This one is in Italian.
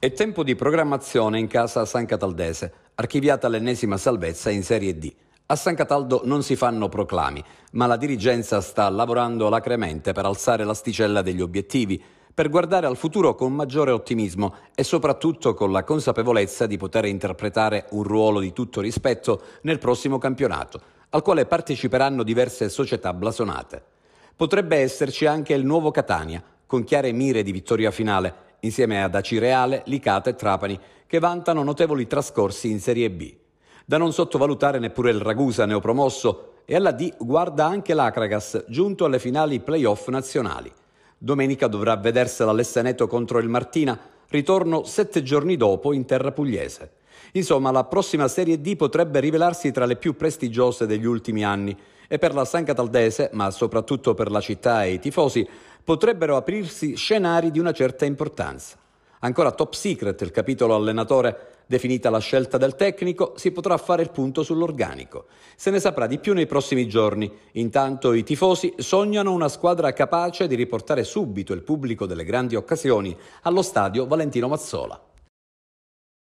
È tempo di programmazione in casa San Cataldese, archiviata l'ennesima salvezza in Serie D. A San Cataldo non si fanno proclami, ma la dirigenza sta lavorando alacremente per alzare l'asticella degli obiettivi, per guardare al futuro con maggiore ottimismo e soprattutto con la consapevolezza di poter interpretare un ruolo di tutto rispetto nel prossimo campionato, al quale parteciperanno diverse società blasonate. Potrebbe esserci anche il nuovo Catania, con chiare mire di vittoria finale, insieme ad Acireale, Licata e Trapani, che vantano notevoli trascorsi in Serie B. Da non sottovalutare neppure il Ragusa, neopromosso, e alla D guarda anche l'Acragas, giunto alle finali playoff nazionali. Domenica dovrà vedersela all'Esseneto contro il Martina, ritorno sette giorni dopo in terra pugliese. Insomma, la prossima Serie D potrebbe rivelarsi tra le più prestigiose degli ultimi anni e per la San Cataldese, ma soprattutto per la città e i tifosi, potrebbero aprirsi scenari di una certa importanza. Ancora top secret il capitolo allenatore Definita la scelta del tecnico, si potrà fare il punto sull'organico. Se ne saprà di più nei prossimi giorni. Intanto i tifosi sognano una squadra capace di riportare subito il pubblico delle grandi occasioni allo stadio Valentino Mazzola.